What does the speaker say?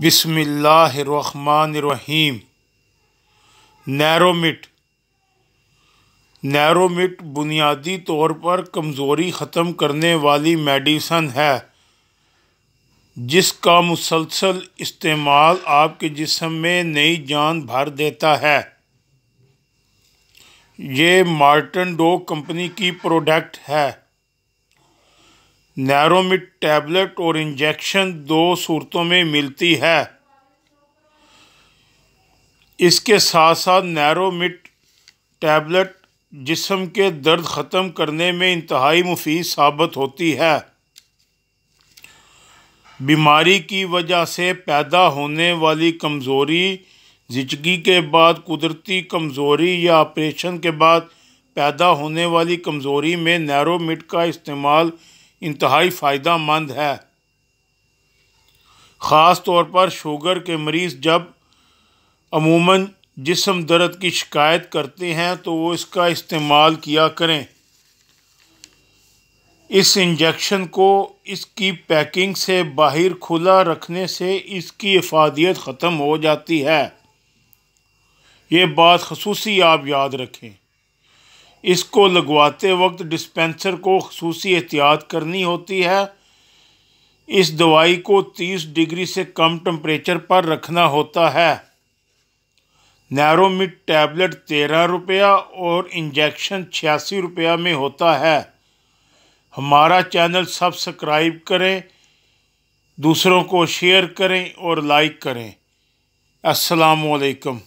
बिसमीम नैरोमिट नैरोमिट बुनियादी तौर पर कमज़ोरी ख़त्म करने वाली मेडिसन है जिसका मुसलसल इस्तेमाल आपके जिसम में नई जान भर देता है ये मार्टन डो कंपनी की प्रोडक्ट है नैरोमिड टैबलेट और इंजेक्शन दो सूरतों में मिलती है इसके साथ साथ नैरोमिड टैबलेट जिसम के दर्द ख़त्म करने में इंतहाई मुफीद साबित होती है बीमारी की वजह से पैदा होने वाली कमज़ोरी जिचगी के बाद कुदरती कमज़ोरी या ऑपरेशन के बाद पैदा होने वाली कमज़ोरी में नैरोमिट का इस्तेमाल इंतहाई फ़ायदा मंद है ख़ास तौर पर शुगर के मरीज़ जब अमूमन जिसम दर्द की शिकायत करते हैं तो वो इसका इस्तेमाल किया करें इस इंजेक्शन को इसकी पैकिंग से बाहर खुला रखने से इसकी अफादियत ख़त्म हो जाती है ये बात खसूसी आप याद रखें इसको लगवाते वक्त डिस्पेंसर को खसूस एहतियात करनी होती है इस दवाई को 30 डिग्री से कम टम्परेचर पर रखना होता है नैरोमिट टैबलेट तेरह रुपया और इंजेक्शन छियासी रुपया में होता है हमारा चैनल सब्सक्राइब करें दूसरों को शेयर करें और लाइक करें अस्सलाम वालेकुम